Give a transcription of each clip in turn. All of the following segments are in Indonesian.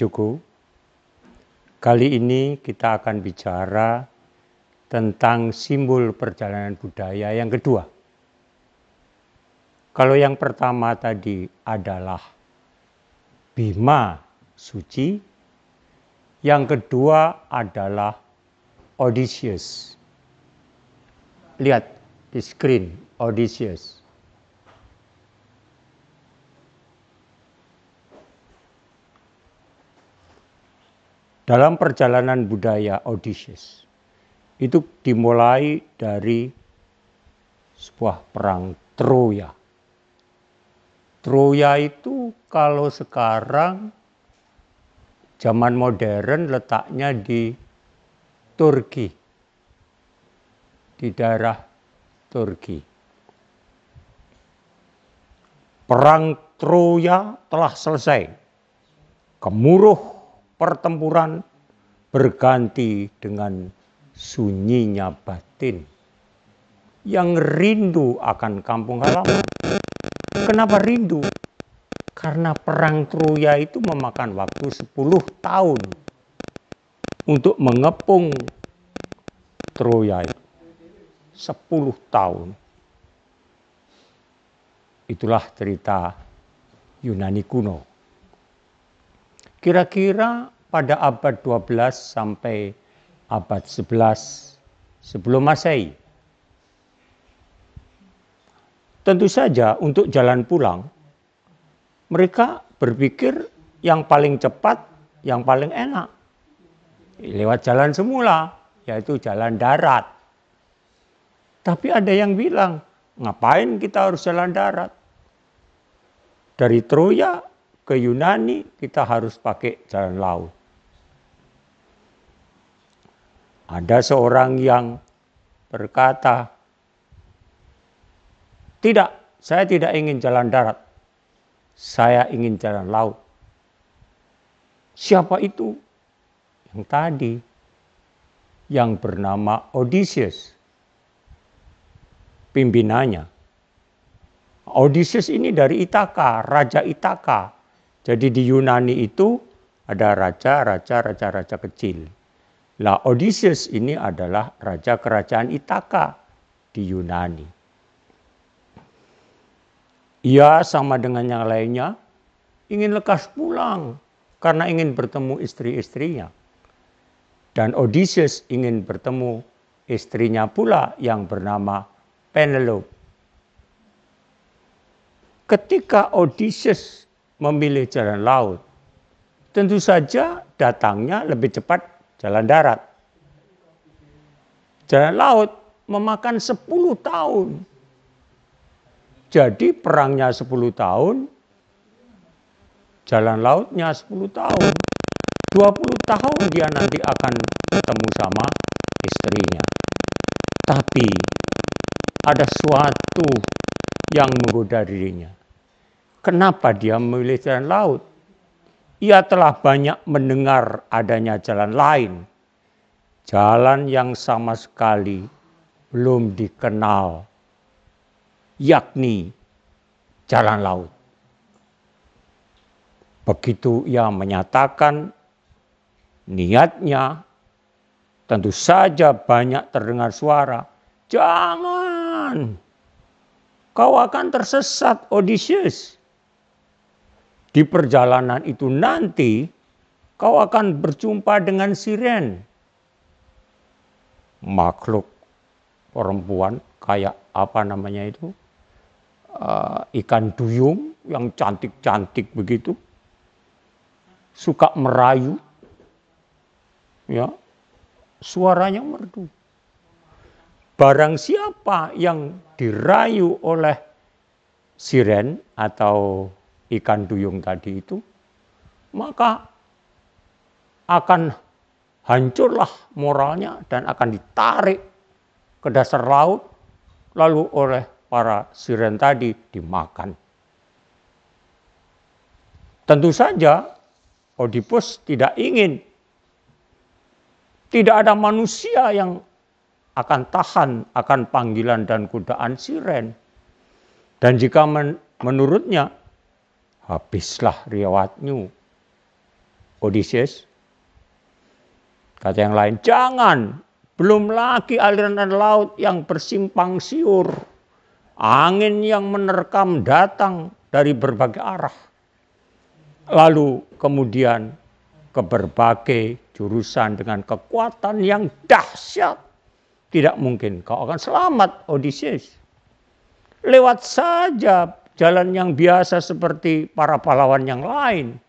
Joko. Kali ini kita akan bicara tentang simbol perjalanan budaya yang kedua. Kalau yang pertama tadi adalah Bima suci, yang kedua adalah Odysseus. Lihat di screen Odysseus. dalam perjalanan budaya Odysseus itu dimulai dari sebuah perang Troya. Troya itu kalau sekarang zaman modern letaknya di Turki. Di daerah Turki. Perang Troya telah selesai. Kemuruh pertempuran berganti dengan sunyinya batin yang rindu akan kampung halaman. Kenapa rindu? Karena perang Troya itu memakan waktu 10 tahun untuk mengepung Troya itu. 10 tahun. Itulah cerita Yunani kuno. Kira-kira pada abad 12 sampai abad 11 sebelum Masehi. Tentu saja untuk jalan pulang mereka berpikir yang paling cepat, yang paling enak. Lewat jalan semula, yaitu jalan darat. Tapi ada yang bilang, ngapain kita harus jalan darat? Dari Troya ke Yunani kita harus pakai jalan laut. Ada seorang yang berkata, "Tidak, saya tidak ingin jalan darat. Saya ingin jalan laut." Siapa itu? Yang tadi yang bernama Odysseus. Pimpinannya. Odysseus ini dari Itaka, raja Itaka. Jadi di Yunani itu ada raja, raja, raja, raja kecil. Lah Odysseus ini adalah raja kerajaan Itaka di Yunani. Ia sama dengan yang lainnya ingin lekas pulang karena ingin bertemu istri-istrinya. Dan Odysseus ingin bertemu istrinya pula yang bernama Penelope. Ketika Odysseus memilih jalan laut, tentu saja datangnya lebih cepat jalan darat. Jalan laut memakan 10 tahun. Jadi perangnya 10 tahun, jalan lautnya 10 tahun. 20 tahun dia nanti akan ketemu sama istrinya. Tapi ada suatu yang menggoda dirinya. Kenapa dia memilih jalan laut? Ia telah banyak mendengar adanya jalan lain, jalan yang sama sekali belum dikenal, yakni jalan laut. Begitu ia menyatakan niatnya, tentu saja banyak terdengar suara, "Jangan, kau akan tersesat, Odysseus." di perjalanan itu nanti kau akan berjumpa dengan siren. Makhluk perempuan kayak apa namanya itu? Uh, ikan duyung yang cantik-cantik begitu. Suka merayu. Ya. Suaranya merdu. Barang siapa yang dirayu oleh siren atau ikan duyung tadi itu, maka akan hancurlah moralnya dan akan ditarik ke dasar laut, lalu oleh para siren tadi dimakan. Tentu saja Oedipus tidak ingin. Tidak ada manusia yang akan tahan akan panggilan dan godaan siren. Dan jika menurutnya habislah riwayatmu. Odysseus. Kata yang lain, jangan. Belum lagi aliran laut yang bersimpang siur. Angin yang menerkam datang dari berbagai arah. Lalu kemudian ke berbagai jurusan dengan kekuatan yang dahsyat. Tidak mungkin kau akan selamat Odysseus. Lewat saja jalan yang biasa seperti para pahlawan yang lain,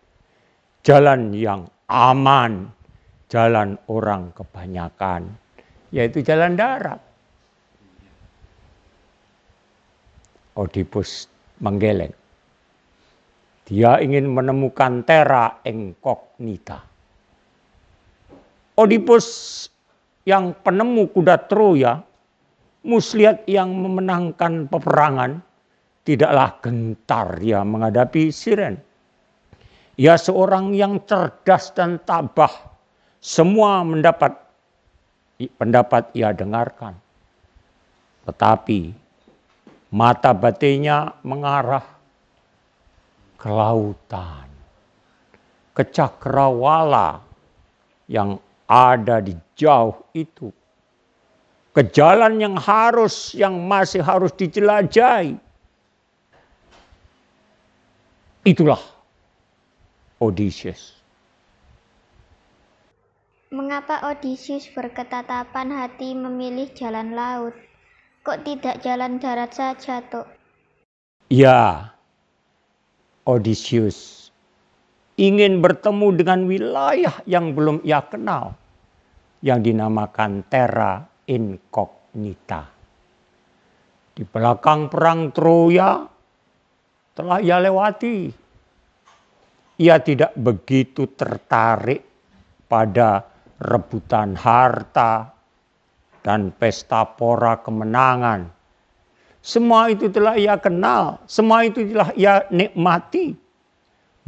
jalan yang aman, jalan orang kebanyakan, yaitu jalan darat. Odipus menggeleng. Dia ingin menemukan terra incognita. Odipus yang penemu kuda Troya, Muslihat yang memenangkan peperangan, tidaklah gentar ia menghadapi Siren. Ia seorang yang cerdas dan tabah. Semua mendapat pendapat ia dengarkan. Tetapi mata batinnya mengarah ke lautan. Ke cakrawala yang ada di jauh itu. Ke jalan yang harus, yang masih harus dijelajahi Itulah Odysseus. Mengapa Odysseus berketatapan hati memilih jalan laut? Kok tidak jalan darat saja, Tok? Ya, Odysseus ingin bertemu dengan wilayah yang belum ia kenal, yang dinamakan Terra Incognita. Di belakang perang Troya, telah ia lewati. Ia tidak begitu tertarik pada rebutan harta dan pesta pora kemenangan. Semua itu telah ia kenal, semua itu telah ia nikmati.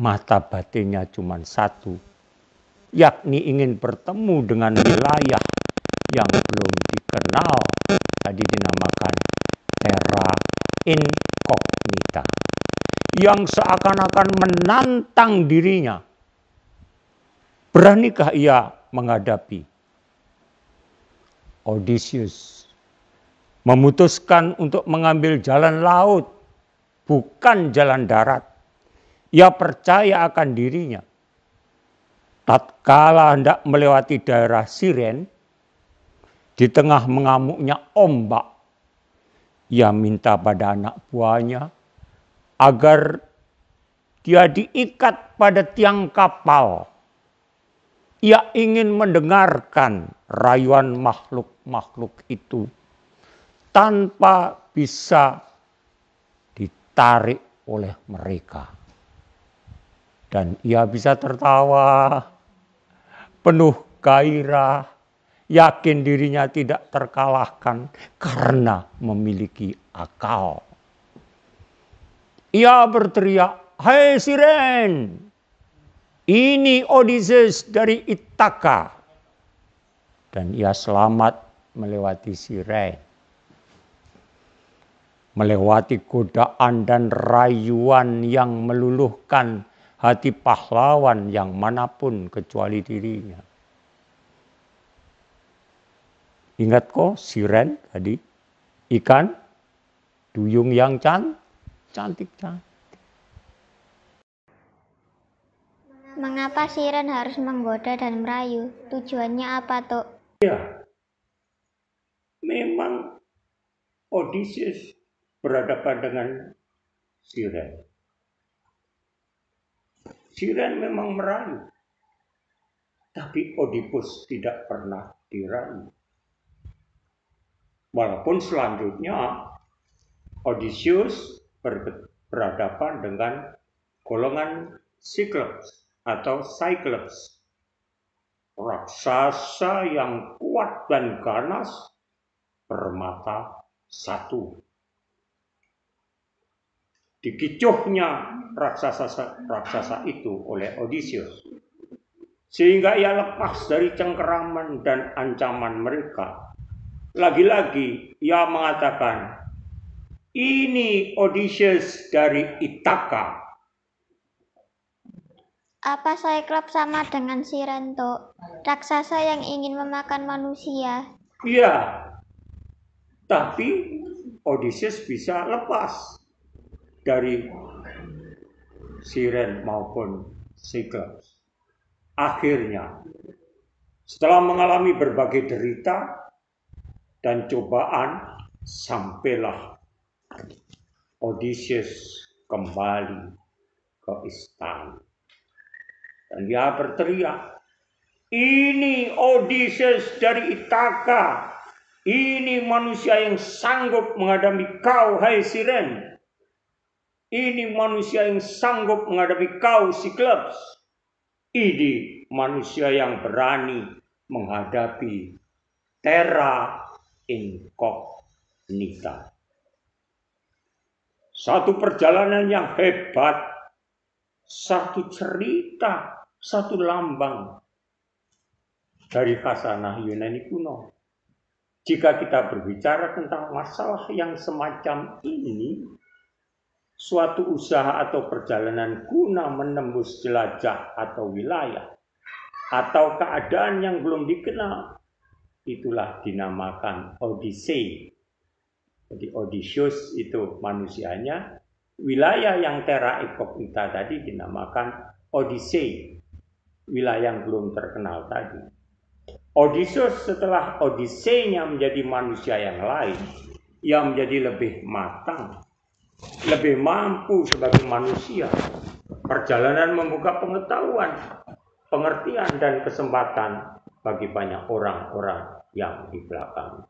Mata batinnya cuma satu, yakni ingin bertemu dengan wilayah yang belum dikenal tadi dinamakan era incognita yang seakan-akan menantang dirinya. Beranikah ia menghadapi? Odysseus memutuskan untuk mengambil jalan laut, bukan jalan darat. Ia percaya akan dirinya. Tatkala hendak melewati daerah Siren, di tengah mengamuknya ombak, ia minta pada anak buahnya agar dia diikat pada tiang kapal. Ia ingin mendengarkan rayuan makhluk-makhluk itu tanpa bisa ditarik oleh mereka. Dan ia bisa tertawa, penuh gairah, yakin dirinya tidak terkalahkan karena memiliki akal. Ia berteriak, Hai hey, Siren, ini Odysseus dari Itaka. Dan ia selamat melewati Siren. Melewati godaan dan rayuan yang meluluhkan hati pahlawan yang manapun kecuali dirinya. Ingat kok Siren tadi? Ikan, duyung yang cantik cantik cantik. Mengapa siren harus menggoda dan merayu? Tujuannya apa, tuh? Ya, memang Odysseus berhadapan dengan siren. Siren memang merayu, tapi Oedipus tidak pernah dirayu. Walaupun selanjutnya Odysseus berhadapan dengan golongan Cyclops atau Cyclops. Raksasa yang kuat dan ganas bermata satu. Dikicuhnya raksasa raksasa itu oleh Odysseus sehingga ia lepas dari cengkeraman dan ancaman mereka. Lagi-lagi ia mengatakan, ini Odysseus dari Itaka. Apa Cyclops sama dengan Sirento, raksasa yang ingin memakan manusia? Iya, tapi Odysseus bisa lepas dari Siren maupun Cyclops. Akhirnya, setelah mengalami berbagai derita dan cobaan, sampailah Odysseus kembali ke istana. Dan dia berteriak, ini Odysseus dari Itaka. Ini manusia yang sanggup menghadapi kau, hai Siren. Ini manusia yang sanggup menghadapi kau, Cyclops. Ini manusia yang berani menghadapi Terra Incognita satu perjalanan yang hebat, satu cerita, satu lambang dari khasanah Yunani kuno. Jika kita berbicara tentang masalah yang semacam ini, suatu usaha atau perjalanan guna menembus jelajah atau wilayah, atau keadaan yang belum dikenal, itulah dinamakan Odyssey jadi Odysseus itu manusianya. Wilayah yang terra incognita tadi dinamakan Odyssey wilayah yang belum terkenal tadi. Odysseus setelah Odysseynya menjadi manusia yang lain, yang menjadi lebih matang, lebih mampu sebagai manusia. Perjalanan membuka pengetahuan, pengertian dan kesempatan bagi banyak orang-orang yang di belakang.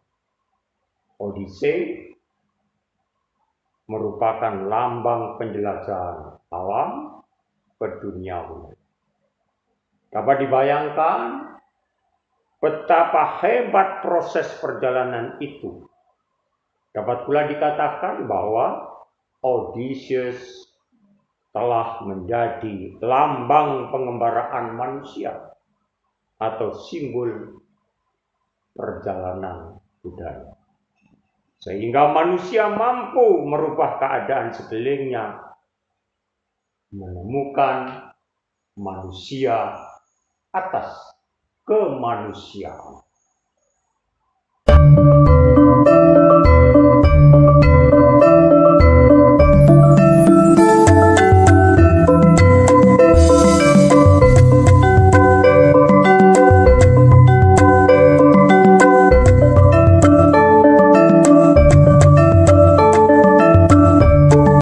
Odyssey merupakan lambang penjelajahan alam umum. Dapat dibayangkan betapa hebat proses perjalanan itu. Dapat pula dikatakan bahwa Odysseus telah menjadi lambang pengembaraan manusia atau simbol perjalanan budaya. Sehingga manusia mampu merubah keadaan sekelilingnya, menemukan manusia atas kemanusiaan.